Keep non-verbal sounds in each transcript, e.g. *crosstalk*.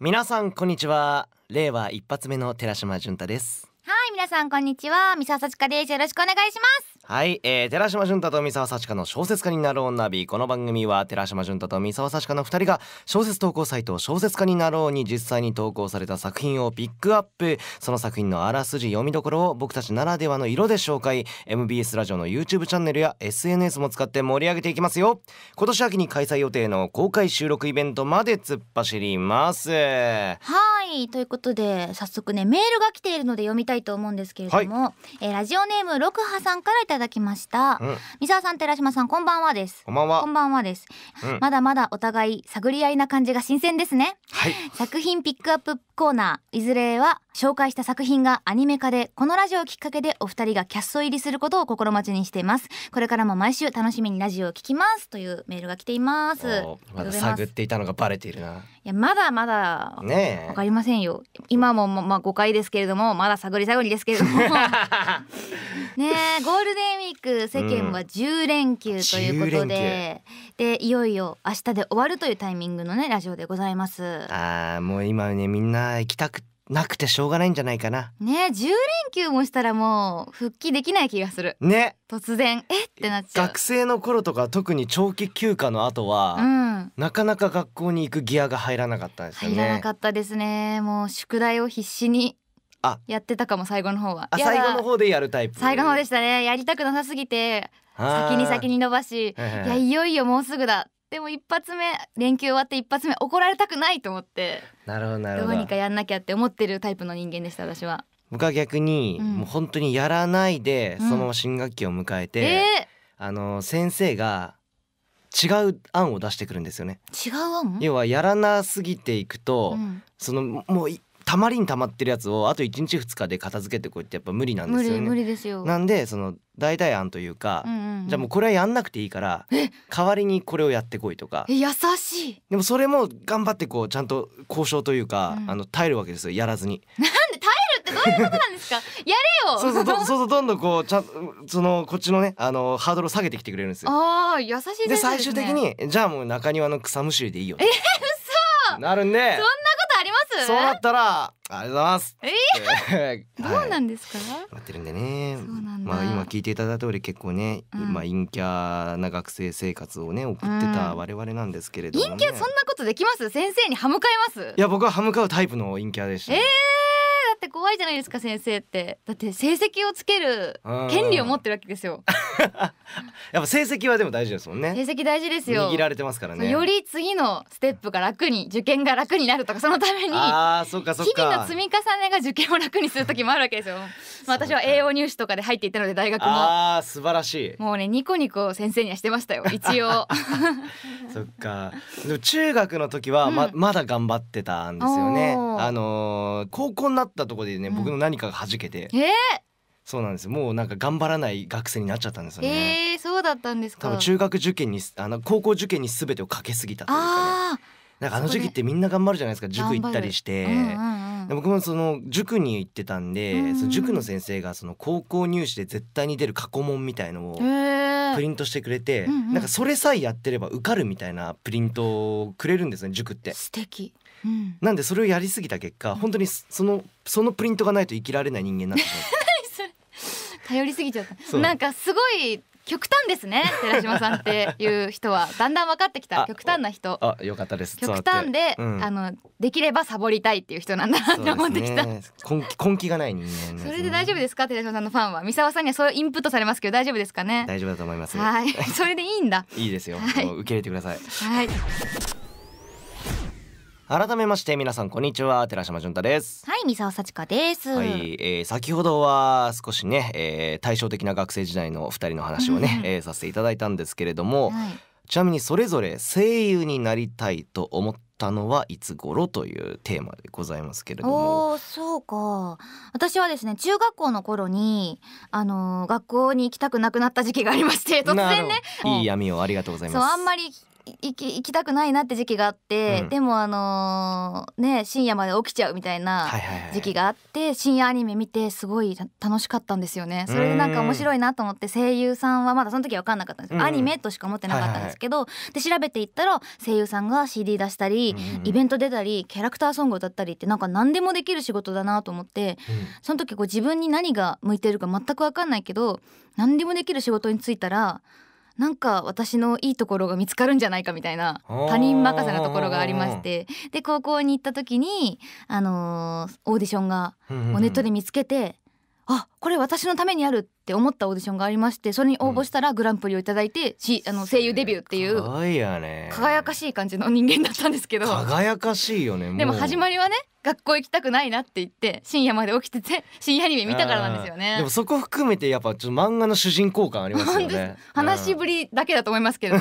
皆さんこんにちは令和一発目の寺島純太ですはい皆さんこんにちは三沢幸佳ですよろしくお願いしますはい、えー、寺島淳太と三沢幸香の小説家になろうナビこの番組は寺島淳太と三沢幸香の2人が小説投稿サイト「小説家になろう」に実際に投稿された作品をピックアップその作品のあらすじ読みどころを僕たちならではの色で紹介 MBS ラジオの YouTube チャンネルや SNS も使って盛り上げていきますよ今年秋に開催予定の公開収録イベントまで突っ走りますはいということで早速ねメールが来ているので読みたいと思うんですけれども、はい、えー、ラジオネーム六波さんからただきました、うん、三沢さん寺島さんこんばんはですこんばんはこんばんはです、うん、まだまだお互い探り合いな感じが新鮮ですね、はい、作品ピックアップコーナーいずれは紹介した作品がアニメ化でこのラジオをきっかけでお二人がキャスト入りすることを心待ちにしていますこれからも毎週楽しみにラジオを聞きますというメールが来ていますまだ探っていたのがバレているないやまだまだねわかりませんよ今もまあ誤解ですけれどもまだ探り探りですけれども *laughs* ねゴールデンウィーク世間は10連休ということで、うん、でいよいよ明日で終わるというタイミングのねラジオでございますああもう今ねみんな行きたくてなくてしょうがないんじゃないかなね10連休もしたらもう復帰できない気がするね突然えってなっちゃう学生の頃とか特に長期休暇の後は、うん、なかなか学校に行くギアが入らなかったですね入らなかったですねもう宿題を必死にあやってたかも最後の方はあ最後の方でやるタイプ最後の方でしたねやりたくなさすぎて先に先に伸ばし、はいはい、いやいよいよもうすぐだでも一発目連休終わって一発目怒られたくないと思ってなるほどなるほどどうにかやんなきゃって思ってるタイプの人間でした私は僕は逆に、うんもう本当にやらないでそのまま新学期を迎えて、えあの先生が違う案を出してくるんですよね違う案要はやらなすぎていくと、うんそのもういたまりにたまってるやつをあと1日2日で片付けてこいってやっぱ無理なんですよね。無理ですよなんでその代替案というか、うんうん、じゃあもうこれはやんなくていいから代わりにこれをやってこいとか優しいでもそれも頑張ってこうちゃんと交渉というか、うん、あの耐えるわけですよやらずに。なんで耐えるってどういうことなんですか *laughs* やれよそうそうど *laughs* そうそうどんどんこうちゃんそのこっちのねあのハードルを下げてきてくれるんですよ。あ優しいで、ね、最終的にじゃあもう中庭の草むしりでいいよえー、嘘なるんでそんなそうなったらありがとうございます。えー、*laughs* どうなんですか？待ってるんでね。まあ今聞いていただいた通り結構ね、今陰キャな学生生活をね送ってた我々なんですけれども、陰キャそんなことできます？先生に歯向かいます？いや僕は歯向かうタイプの陰キャでした。ええだって怖いじゃないですか先生って。だって成績をつける権利を持ってるわけですよ。*laughs* やっぱ成績はでも大事ですもんね成績大事ですよ握られてますからねより次のステップが楽に受験が楽になるとかそのためにあそかそか日々の積み重ねが受験を楽にする時もあるわけですよ *laughs* まあ私は栄養入試とかで入っていたので大学もあ素晴らしいもうねニコニコ先生にはしてましたよ一応 *laughs* そっかでも中学の時はまうん、まだ頑張ってたんですよねあのー、高校になったところでね僕の何かがはじけて、ええーそうなんですもうなんか頑張らない学生になっちゃったんですよね、えー、そうだったんですか多分中学受験にあの高校受験に全てをかけすぎたというかねなんかあの時期ってみんな頑張るじゃないですか塾行ったりして、僕もその塾に行ってたんで、うん、その塾の先生がその高校入試で絶対に出る過去問みたいのをプリントしてくれて、うんうん、なんかそれさえやってれば受かるみたいなプリントをくれるんですね塾って。素敵、なんでそれをやりすぎた結果本当にそのそのプリントがないと生きられない人間になってしまて。頼りすぎちゃったなんかすごい極端ですね寺島さんっていう人はだんだん分かってきた極端な人あよかったです極端で、うん、あのできればサボりたいっていう人なんだなって思ってきた、ね、根気がない人間、ね、それで大丈夫ですか寺島さんのファンは三沢さんにはそうインプットされますけど大丈夫ですかね大丈夫だと思いますはいそれでいいんだいいですよ、はい、受け入れてくださいはい改めまして皆さんこんにちは寺島純太ですはい三沢幸子ですはい、えー、先ほどは少しね、えー、対照的な学生時代の二人の話をね、えー、させていただいたんですけれども、はい、ちなみにそれぞれ声優になりたいと思ったのはいつ頃というテーマでございますけれどもおそうか私はですね中学校の頃にあのー、学校に行きたくなくなった時期がありまして突然ねいい闇をありがとうございますそうあんまり行き行きたくないなって時期があって、うん、でもあのー、ね深夜まで起きちゃうみたいな時期があって、深夜アニメ見てすごい楽しかったんですよねそれでなんか面白いなと思って声優さんはまだその時は分かんなかったんです、うん、アニメとしか思ってなかったんですけど、はいはい、で調べていったら声優さんが CD 出したり、うん、イベント出たりキャラクターソング歌ったりってなんか何でもできる仕事だなと思って、その時こう自分に何が向いてるか全く分かんないけど何でもできる仕事に就いたらなんか私のいいところが見つかるんじゃないかみたいな他人任せなところがありましてで高校に行った時に、あのー、オーディションがネットで見つけて、あこれ私のためにあるって思ったオーディションがありましてそれに応募したらグランプリを頂いて、しあの声優デビューっていう輝かしい感じの人間だったんですけど輝かしいよねでも始まりはね学校行きたくないなって言って深夜まで起きてて深夜アニメ見たからなんですよねでもそこ含めてやっぱちょっと漫画の主人公感ありますよね話しぶりだけだと思いますけど、*laughs* あ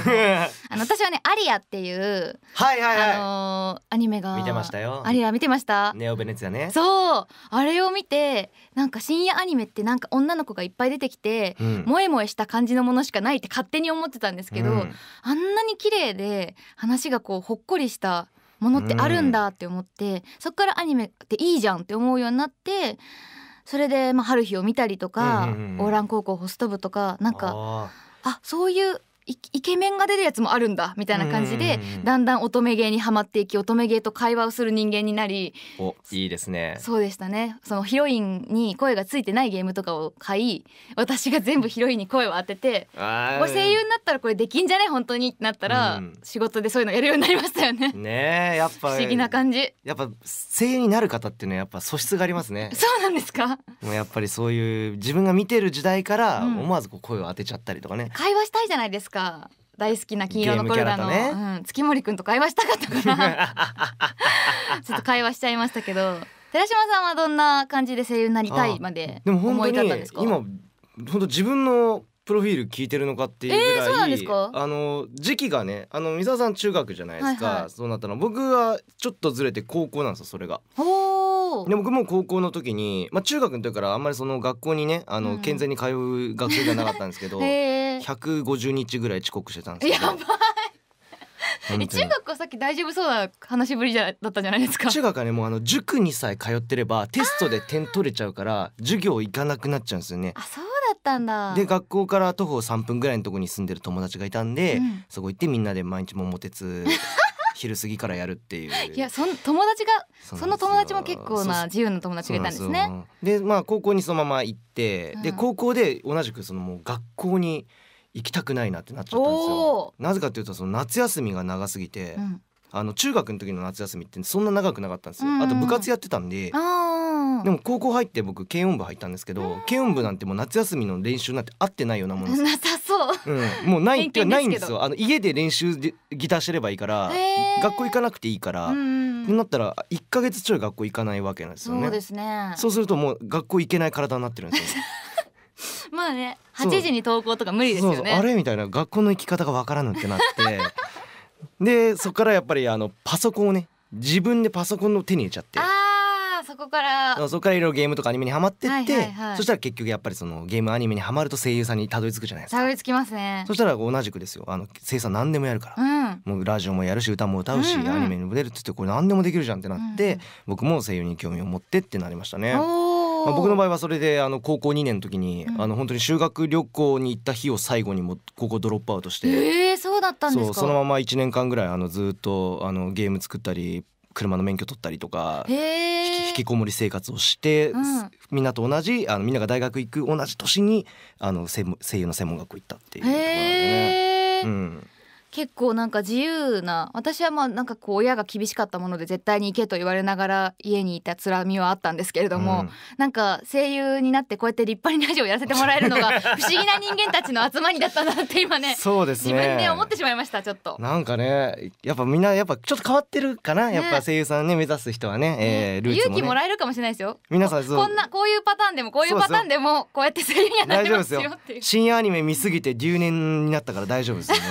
の私はねアリアっていうはいはいはいあのー、アニメが見てましたよアリア見てましたネオベネツアねそうあれを見てなんか深夜アニメってなんか女の子がいっぱい出てきて、うん、もえもえした感じのものしかないって勝手に思ってたんですけど、うん、あんなに綺麗で話がこうほっこりしたものってあるんだって思って、うん、そっからアニメっていいじゃんって思うようになってそれで、まあ、春日を見たりとか、うんうんうん、オーラン高校ホスト部とかなんかあそういうイケメンが出るやつもあるんだみたいな感じでだんだん乙女芸にはまっていき乙女芸と会話をする人間になりおいいですねそうでしたねそのヒロインに声がついてないゲームとかを買い私が全部ヒロインに声を当ててこれ声優になったらこれできんじゃね本当にってなったら、仕事でそういうのやるようになりましたよねねやっぱ不思議な感じやっぱ声優になる方っていうのはやっぱ素質がありますねそうなんですかもうやっぱりそういう自分が見てる時代から思わずこう声を当てちゃったりとかね、うん、会話したいじゃないですかか大好きな金色のコルダの、ねうん、月森くんと会話したかったから *laughs* ちょっと会話しちゃいましたけど寺島さんはどんな感じで声優になりたいまで思い立ったんですか今本当自分のプロフィール聞いてるのかっていうぐらい、えー、あの時期がねあの三沢さん中学じゃないですか、はいはい、そうなったの僕はちょっとずれて高校なんですよそれが。で僕も高校の時に、まあ、中学の時からあんまりその学校にねあの、健全に通う学生じゃなかったんですけど、え *laughs* ー、150日ぐらい遅刻してたんですけど。やばい中学はさっき大丈夫そうな話ぶりじゃだったじゃないですか中学はねもうあの塾にさえ通ってればテストで点取れちゃうから授業行かなくなっちゃうんですよねあそうったんだで学校から徒歩3分ぐらいのとこに住んでる友達がいたんで、うん、そこ行ってみんなで毎日桃鉄 *laughs* 昼過ぎからやるっていういやその友達がその友達も結構な自由な友達がいたんですねでまあ高校にそのまま行って、うん、で高校で同じくそのもう学校に行きたくないなってなっちゃったんですよなぜかというとその夏休みが長すぎて、うん、あの中学の時の夏休みってそんな長くなかったんですよ、あと部活やってたんで、あでも高校入って僕軽音部入ったんですけど軽音部なんてもう夏休みの練習なんて合ってないようなものです *laughs* なさそう、うん、もうないないんですよあの家で練習でギターしてればいいから学校行かなくていいから、なったら1か月ちょい学校行かないわけなんですよねそうですねそうするともう学校行けない体になってるんですよ *laughs* まあね8時に登校とか無理ですよねあれみたいな学校の行き方がわからなくなって *laughs* でそこからやっぱりあのパソコンをね自分でパソコンの手に入れちゃってあそこからそこからいろいろゲームとかアニメにはまってって、はいはいはい、そしたら結局やっぱりそのゲームアニメにはまると声優さんにたどり着くじゃないですかたどり着きますねそしたら同じくですよあの声優さん何でもやるから、うん、もうラジオもやるし歌も歌うし、うんうん、アニメにも出るっつってこれ何でもできるじゃんってなって、うんうん、僕も声優に興味を持ってってなりましたね。まあ、僕の場合はそれであの高校2年の時に、うん、あの本当に修学旅行に行った日を最後にも高校ドロップアウトして、えー、そうだったんですかそのまま1年間ぐらいあのずっとあのゲーム作ったり車の免許取ったりとか引きこもり生活をして、うん、みんなと同じあのみんなが大学行く同じ年にあの声優の専門学校行ったっていうところなんでね。うん結構なんか自由な私はまあなんかこう親が厳しかったもので絶対に行けと言われながら家にいたつらみはあったんですけれども、うん、なんか声優になってこうやって立派にラジオをやらせてもらえるのが *laughs* 不思議な人間たちの集まりだったなって今ねそうですね自分で思ってしまいましたちょっとなんかねやっぱみんなやっぱちょっと変わってるかな、ね、やっぱ声優さんね目指す人はね、えー、ルーツも、ね、勇気もらえるかもしれないですよ皆さんこんなこういうパターンでもこういうパターンでもこうやって声優にはなりますよって深夜アニメ見すぎて留年になったから大丈夫ですよね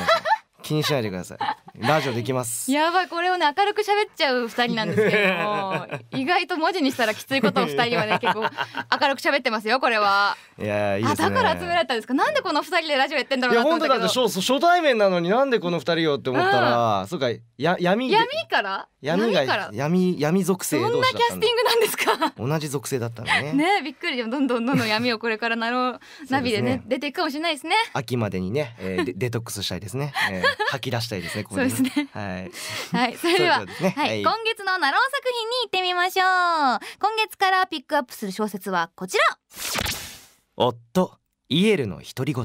気にしないでくださいラジオできますやばいこれをね明るく喋っちゃう二人なんですけども *laughs* 意外と文字にしたらきついことを二人はね結構明るく喋ってますよこれはいやいいですねだから集められたんですかなんでこの二人でラジオやってんだろうなと思ったけどいや本当だって初初対面なのになんでこの二人よって思ったら、うん、そうかや闇闇から闇が闇闇属性どんなキャスティングなんですか同じ属性だったのね *laughs* ねびっくりどんどんどんどん闇をこれからなろうナビでね、ね、出ていくかもしれないですね秋までにね、えー、デトックスしたいですね、えー吐き出したいですね。ここでそうですね。はい。はい、それでは、ね、はい、今月のナロう作品に行ってみましょう。今月からピックアップする小説はこちら。夫イエルの独り言。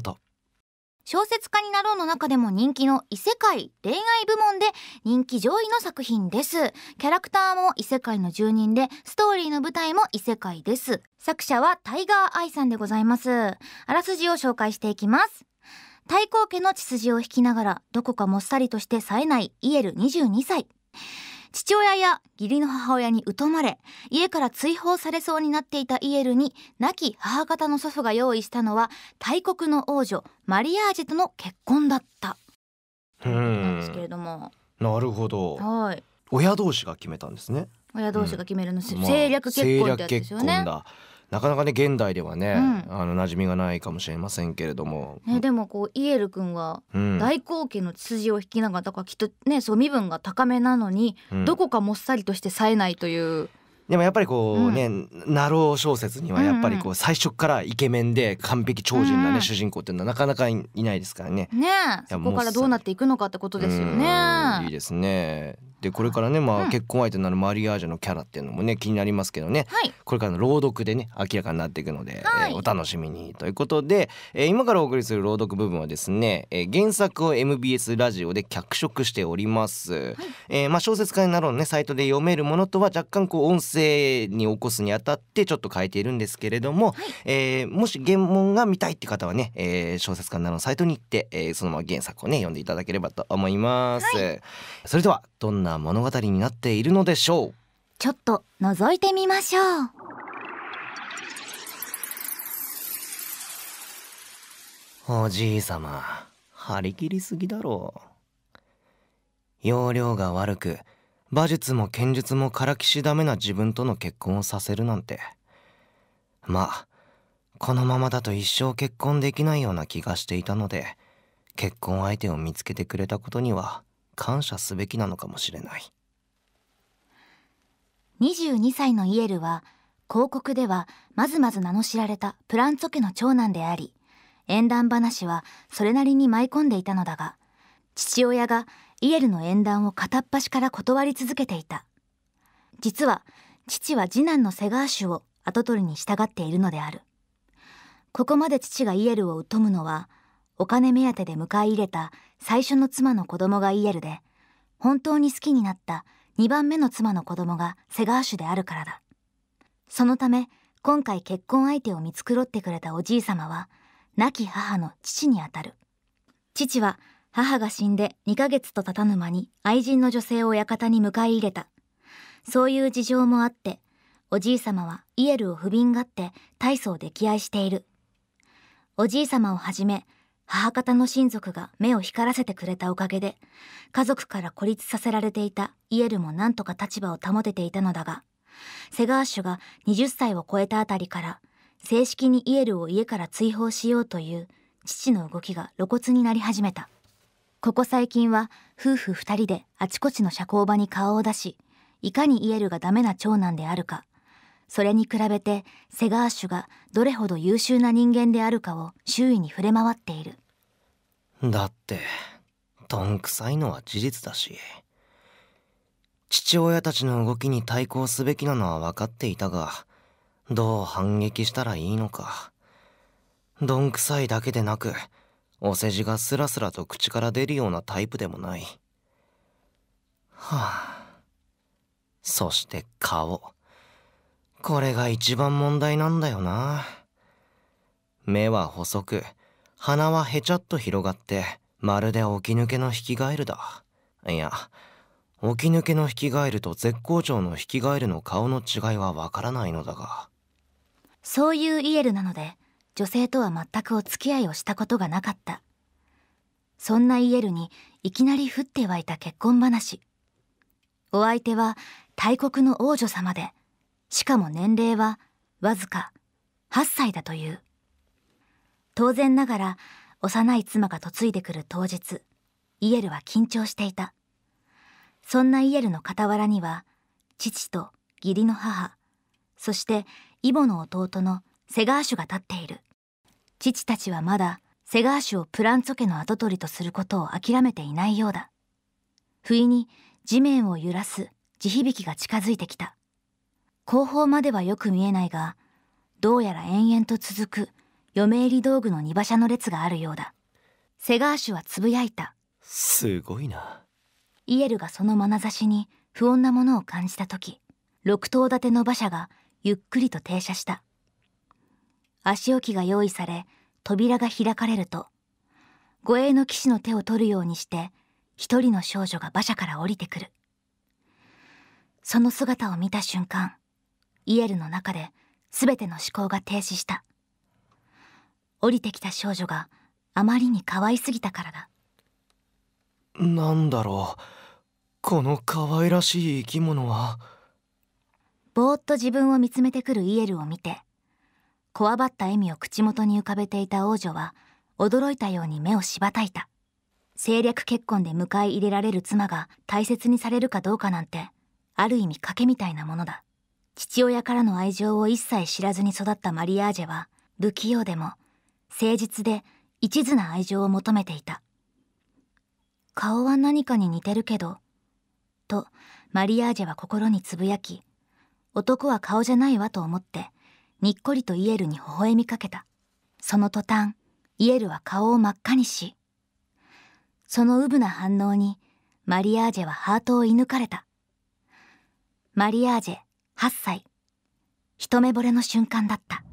小説家になろうの中でも人気の異世界恋愛部門で人気上位の作品です。キャラクターも異世界の住人で、ストーリーの舞台も異世界です。作者はタイガー・アイさんでございます。あらすじを紹介していきます。太閤家の血筋を引きながらどこかもっさりとして冴えないイエル22歳父親や義理の母親に疎まれ家から追放されそうになっていたイエルに亡き母方の祖父が用意したのは大国の王女マリアージェとの結婚だったなんですけれどもなるほど、はい、親同士が決めたんですね親同士が決めるの、うん、政略結婚ってやつですよね、まあなかなかね現代ではね、うん、あの馴染みがないかもしれませんけれども、ね、でもこうイエル君は大口径の辻を引きながらだからきっとねそう身分が高めなのに、うん、どこかもっさりとして冴えないという。でもやっぱりこうね、うん、ナロー小説にはやっぱりこう最初からイケメンで完璧超人なね、うん、主人公っていうのはなかなかいないですからね。ねそこからどうなっていくのかってことですよね。いいですね。でこれからね、まあ、結婚相手になるマリアージュのキャラっていうのもね気になりますけどねはいこれからの朗読でね明らかになっていくので、はいえーお楽しみにということで、えー今からお送りする朗読部分はですね、えー原作を MBS ラジオで脚色しております、えーまあ、小説家になろうのねサイトで読めるものとは若干こう音声に起こすにあたってちょっと変えているんですけれども、えーもし原文が見たいって方はね、えー小説家になろうのサイトに行って、えーそのまま原作をね読んでいただければと思います、それではどんなな物語になっているのでしょうちょっと覗いてみましょうおじいさま張り切りすぎだろう容量が悪く馬術も剣術もからきしダメな自分との結婚をさせるなんてまあこのままだと一生結婚できないような気がしていたので結婚相手を見つけてくれたことには感謝すべきなのかもしれない22歳のイエルは広告ではまずまず名の知られたプランツォ家の長男であり縁談話はそれなりに舞い込んでいたのだが父親がイエルの縁談を片っ端から断り続けていた実は父は次男のセガーシュを跡取りに従っているのであるここまで父がイエルを疎むのはお金目当てで迎え入れた最初の妻の子供がイエルで本当に好きになった2番目の妻の子供がセガーシュであるからだそのため今回結婚相手を見繕ってくれたおじい様は亡き母の父にあたる父は母が死んで2ヶ月と経たぬ間に愛人の女性を館に迎え入れたそういう事情もあっておじい様はイエルを不憫がって大層溺愛しているおじい様をはじめ母方の親族が目を光らせてくれたおかげで家族から孤立させられていたイエルも何とか立場を保てていたのだがセガーシュが20歳を超えたあたりから正式にイエルを家から追放しようという父の動きが露骨になり始めたここ最近は夫婦2人であちこちの社交場に顔を出しいかにイエルがダメな長男であるかそれに比べてセガーシュがどれほど優秀な人間であるかを周囲に触れ回っているだってどんくさいのは事実だし父親たちの動きに対抗すべきなのは分かっていたがどう反撃したらいいのかどんくさいだけでなくお世辞がスラスラと口から出るようなタイプでもないはあそして顔これが一番問題なんだよな目は細く鼻はへちゃっと広がってまるで起き抜けのヒキガエルだいや起き抜けのヒキガエルと絶好調のヒキガエルの顔の違いはわからないのだがそういうイエルなので女性とは全くお付き合いをしたことがなかったそんなイエルにいきなり降って湧いた結婚話お相手は大国の王女様でしかも年齢はわずか8歳だという当然ながら幼い妻が嫁いでくる当日イエルは緊張していたそんなイエルの傍らには父と義理の母そしてイボの弟のセガーシュが立っている父たちはまだセガーシュをプランツォ家の跡取りとすることを諦めていないようだ不意に地面を揺らす地響きが近づいてきた後方まではよく見えないがどうやら延々と続く嫁入り道具の荷馬車の列があるようだセガーシュはつぶやいたすごいなイエルがその眼差しに不穏なものを感じた時6頭立ての馬車がゆっくりと停車した足置きが用意され扉が開かれると護衛の騎士の手を取るようにして一人の少女が馬車から降りてくるその姿を見た瞬間イエルの中で全ての思考が停止した降りてきた少女があまりに可愛すぎたからだなんだろうこの可愛らしい生き物はぼーっと自分を見つめてくるイエルを見てこわばった笑みを口元に浮かべていた王女は驚いたように目をしばたいた政略結婚で迎え入れられる妻が大切にされるかどうかなんてある意味賭けみたいなものだ父親からの愛情を一切知らずに育ったマリアージェは不器用でも誠実で一途な愛情を求めていた顔は何かに似てるけどとマリアージェは心につぶやき男は顔じゃないわと思ってにっこりとイエルに微笑みかけたその途端イエルは顔を真っ赤にしそのうぶな反応にマリアージェはハートを射抜かれたマリアージェ8歳一目惚れの瞬間だった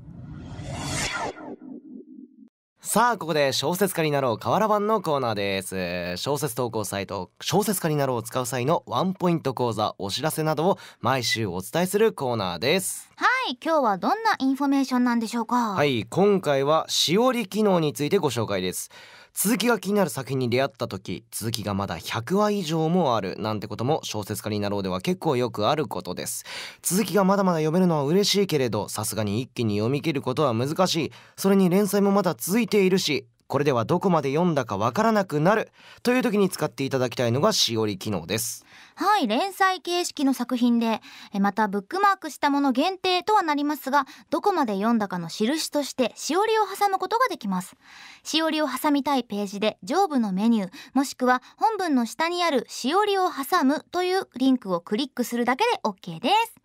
さあここで小説家になろう河原版のコーナーです小説投稿サイト小説家になろうを使う際のワンポイント講座お知らせなどを毎週お伝えするコーナーですはい今日はどんなインフォメーションなんでしょうかはい今回はしおり機能についてご紹介です続きが気になる作品に出会った時続きがまだ100話以上もあるなんてことも小説家になろうでは結構よくあることです続きがまだまだ読めるのは嬉しいけれどさすがに一気に読み切ることは難しいそれに連載もまだ続いているしこれではどこまで読んだかわからなくなるという時に使っていただきたいのがしおり機能ですはい連載形式の作品でまたブックマークしたもの限定とはなりますがどこまで読んだかの印としてしおりを挟むことができますしおりを挟みたいページで上部のメニューもしくは本文の下にあるしおりを挟むというリンクをクリックするだけで OK です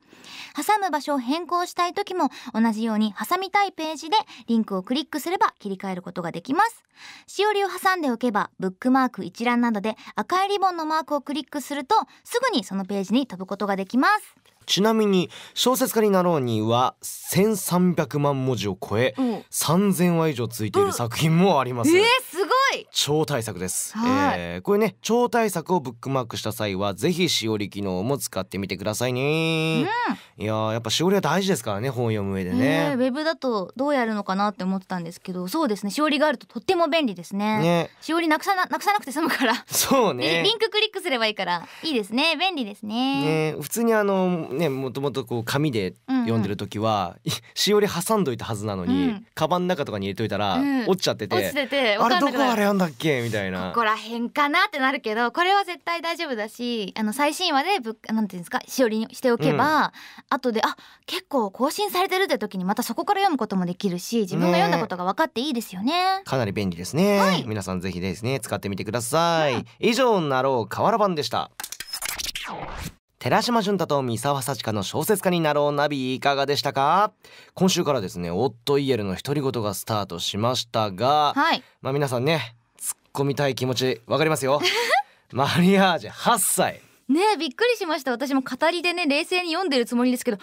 挟む場所を変更したい時も同じように挟みたいページでリンクをクリックすれば切り替えることができます。しおりを挟んでおけばブックマーク一覧などで赤いリボンのマークをクリックするとすぐにそのページに飛ぶことができます。ちなみに小説家になろうには1300万文字を超え、うん、3000話以上ついている作品もあります。えーい超大作です、はい、えー、これね超大作をブックマークした際はぜひしおり機能も使ってみてくださいね、うん、いややっぱしおりは大事ですからね本読む上でね、えー、ウェブだとどうやるのかなって思ってたんですけどそうですねしおりがあるととっても便利ですねねしおりなくさななくさなくて済むからそうね *laughs* リンククリックすればいいからいいですね便利ですねね普通にあのねもともとこう紙で、うん読んでる時は、しおり挟んどいたはずなのに、うん、カバンの中とかに入れといたら、うん、落ちちゃっててててあれどこあれ読んだっけみたいなここら辺かなってなるけどこれは絶対大丈夫だしあの最新話でぶなんていうんですかしおりにしておけば、うん、後であ結構更新されてるって時にまたそこから読むこともできるし自分が読んだことが分かっていいですよね、ね、かなり便利ですね、はい、皆さんぜひですね使ってみてください、うん、以上なろう河原版でした寺島俊太と三沢幸香の小説家になろうナビいかがでしたか今週からですねオットイエルの独り言がスタートしましたが、はい、まあ皆さんね突っ込みたい気持ちわかりますよ *laughs* マリアージュ8歳ねびっくりしました私も語りでね冷静に読んでるつもりですけど8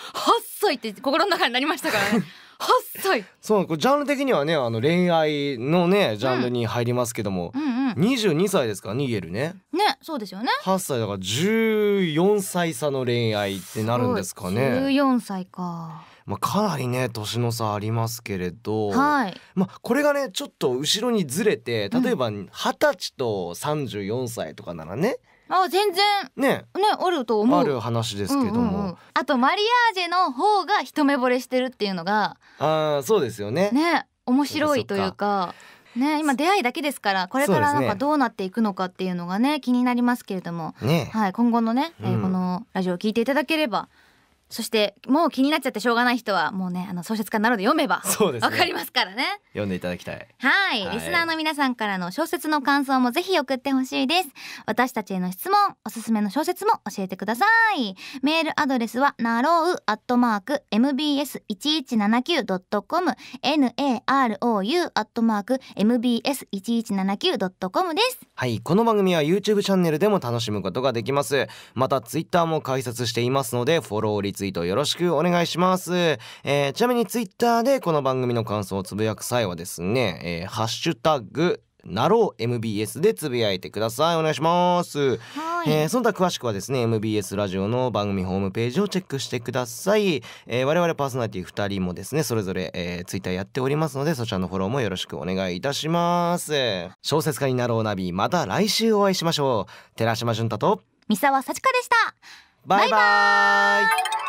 歳って心の中になりましたからね8歳そうジャンル的にはねあの恋愛のねジャンルに入りますけども、うんうんうん、22歳ですからねイルねねそうですよね8歳だから14歳差の恋愛ってなるんですかね14歳かまあ、かなりね年の差ありますけれど、はい、まあ、これがねちょっと後ろにずれて例えば二十歳と34歳とかならね、うんあ全然ねねあると思うある話ですけども、うんうんうん、あとマリアージェの方が一目惚れしてるっていうのがあそうですよねね面白いというかね今出会いだけですからこれからなんかどうなっていくのかっていうのがね気になりますけれども、ね、はい今後のね、うん、えー、このラジオを聞いていただければそしてもう気になっちゃってしょうがない人はもうねあの小説家なので読めばそうですねわかりますからね読んでいただきたいはいはいリスナーの皆さんからの小説の感想もぜひ送ってほしいです私たちへの質問おすすめの小説も教えてくださいメールアドレスはナロうアットマーク m b s 一一七九ドットコム narou アットマーク m b s 一一七九ドットコムですはいこの番組は YouTube チャンネルでも楽しむことができますまた Twitter も開設していますのでフォローリツイートよろしくお願いします。えー、ちなみにツイッターでこの番組の感想をつぶやく際はですね、えー、ハッシュタグなろう MBS でつぶやいてくださいお願いします、はい、えー、その他詳しくはですね MBS ラジオの番組ホームページをチェックしてください、えー、我々パーソナリティ2人もですねそれぞれ、えー、ツイッターやっておりますのでそちらのフォローもよろしくお願いいたします小説家になろうナビまた来週お会いしましょう寺島俊太と三沢幸香でしたバイバイバイバ